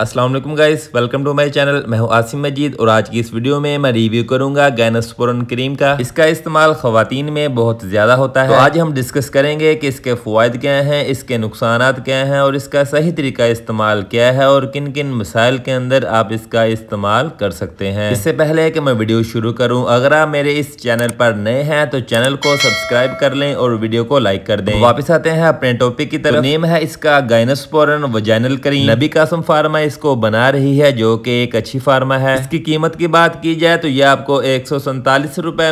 Aslam guys welcome to my channel मैं हूं आसिम मजीद और आज की इस वीडियो में मैं रिव्यू करूंगा गैनसपोरन क्रीम का इसका इस्तेमाल खुवान में बहुत ज़्यादा होता है तो आज हम डिस्कस करेंगे कि इसके फ़वाद क्या हैं इसके नुकसान क्या हैं और इसका सही तरीका इस्तेमाल क्या है और किन किन मसाइल के अंदर आप इसका इस्तेमाल कर सकते हैं इससे पहले कि मैं वीडियो शुरू करूँ अगर आप मेरे इस चैनल पर नए हैं तो चैनल को सब्सक्राइब कर लें और वीडियो को लाइक कर दें वापस आते हैं अपने टॉपिक की तरफ तो नेम है इसका गैनसपोरन वजैनल क्रीम नबी कासम फार्मा इसको बना रही है जो कि एक अच्छी फार्मा है इसकी कीमत की बात की जाए तो यह आपको एक सौ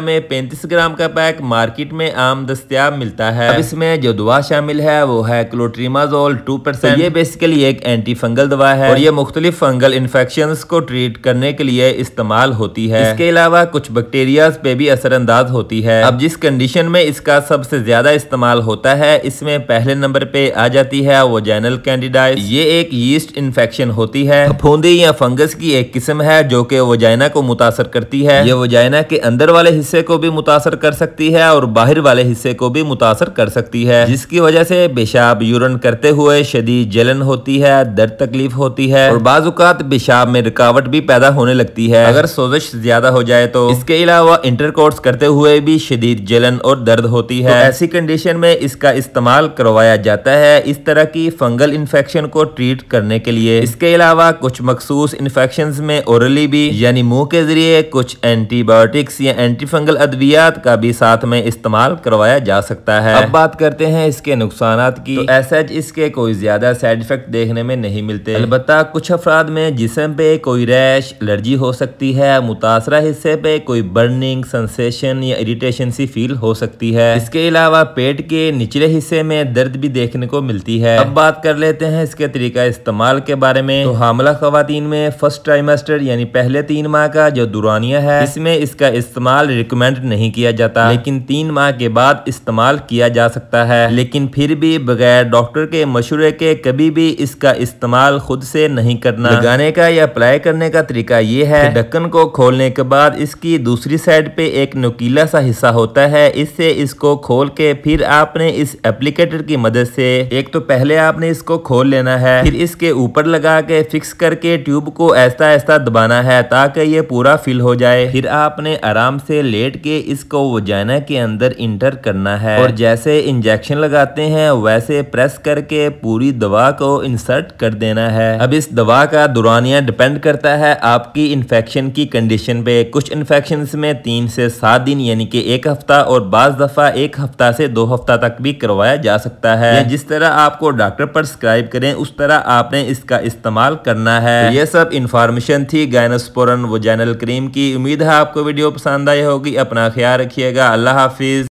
में 35 ग्राम का पैक मार्केट में आम दस्तियाब मिलता है अब इसमें जो दवा शामिल है वो है क्लोट्रीमाजोल टू परसेंट तो ये बेसिकली एक एंटी फंगल दवा है और ये मुख्तलिफ फंगल इन्फेक्शन को ट्रीट करने के लिए इस्तेमाल होती है इसके अलावा कुछ बैक्टीरिया पे भी असरअंदाज होती है अब जिस कंडीशन में इसका सबसे ज्यादा इस्तेमाल होता है इसमें पहले नंबर पे आ जाती है वो जैनल कैंडिडाइज ये एक यीस्ट इन्फेक्शन होती होती है फफूंदी या फंगस की एक किस्म है जो कि वजाइना को मुतासर करती है ये वजाइना के अंदर वाले हिस्से को भी मुतासर कर सकती है और बाहर वाले हिस्से को भी मुतासर कर सकती है जिसकी वजह से पेशाब यूरन करते हुए शदीद जलन होती है दर्द तकलीफ होती है और बाजुकात पेशाब में रुकावट भी पैदा होने लगती है अगर सोजिश ज्यादा हो जाए तो इसके अलावा इंटरकोर्स करते हुए भी शदीद जलन और दर्द होती है तो ऐसी कंडीशन में इसका इस्तेमाल करवाया जाता है इस तरह की फंगल इन्फेक्शन को ट्रीट करने के लिए इसके इसके अलावा कुछ मखसूस इन्फेक्शन में औरली भी यानी मुंह के जरिए कुछ एंटीबायोटिक्स या एंटी फंगल अद्वियात का भी साथ में इस्तेमाल करवाया जा सकता है अब बात करते हैं इसके नुकसान की तो ऐसा इसके कोई ज्यादा साइड इफेक्ट देखने में नहीं मिलते अलबत् कुछ अफराद में जिसम पे कोई रैश एलर्जी हो सकती है मुतासरा हिस्से पे कोई बर्निंग सेंसेशन या इरिटेशन सी फील हो सकती है इसके अलावा पेट के निचले हिस्से में दर्द भी देखने को मिलती है अब बात कर लेते हैं इसके तरीका इस्तेमाल के बारे में में तो हामला खातन में फर्स्ट ट्राइमेस्टर यानी पहले तीन माह का जो दुरानिया है इसमें इसका इस्तेमाल रिकमेंड नहीं किया जाता लेकिन तीन माह के बाद इस्तेमाल किया जा सकता है लेकिन फिर भी बगैर डॉक्टर के मशुरे के कभी भी इसका इस्तेमाल खुद से नहीं करना लगाने का या अप्लाई करने का तरीका ये है ढक्कन को खोलने के बाद इसकी दूसरी साइड पे एक नुकीला सा हिस्सा होता है इससे इसको खोल के फिर आपने इस एप्लीकेटर की मदद से एक तो पहले आपने इसको खोल लेना है फिर इसके ऊपर लगा के फिक्स करके ट्यूब को ऐसा ऐसा दबाना है ताकि ये पूरा फिल हो जाए फिर आपने आराम से लेट के इसको वजाना के अंदर इंटर करना है और जैसे इंजेक्शन लगाते हैं वैसे प्रेस करके पूरी दवा को इंसर्ट कर देना है अब इस दवा का दुरानिया डिपेंड करता है आपकी इन्फेक्शन की कंडीशन पे कुछ इन्फेक्शन में तीन से सात दिन यानी कि एक हफ्ता और बाज दफा एक हफ्ता से दो हफ्ता तक भी करवाया जा सकता है जिस तरह आपको डॉक्टर प्रस्क्राइब करें उस तरह आपने इसका इस्तेमाल इस्तेमाल करना है तो ये सब इन्फॉर्मेशन थी गायनस्पोरन जैनल क्रीम की उम्मीद है आपको वीडियो पसंद आई होगी अपना ख्याल रखिएगा अल्लाह हाफिज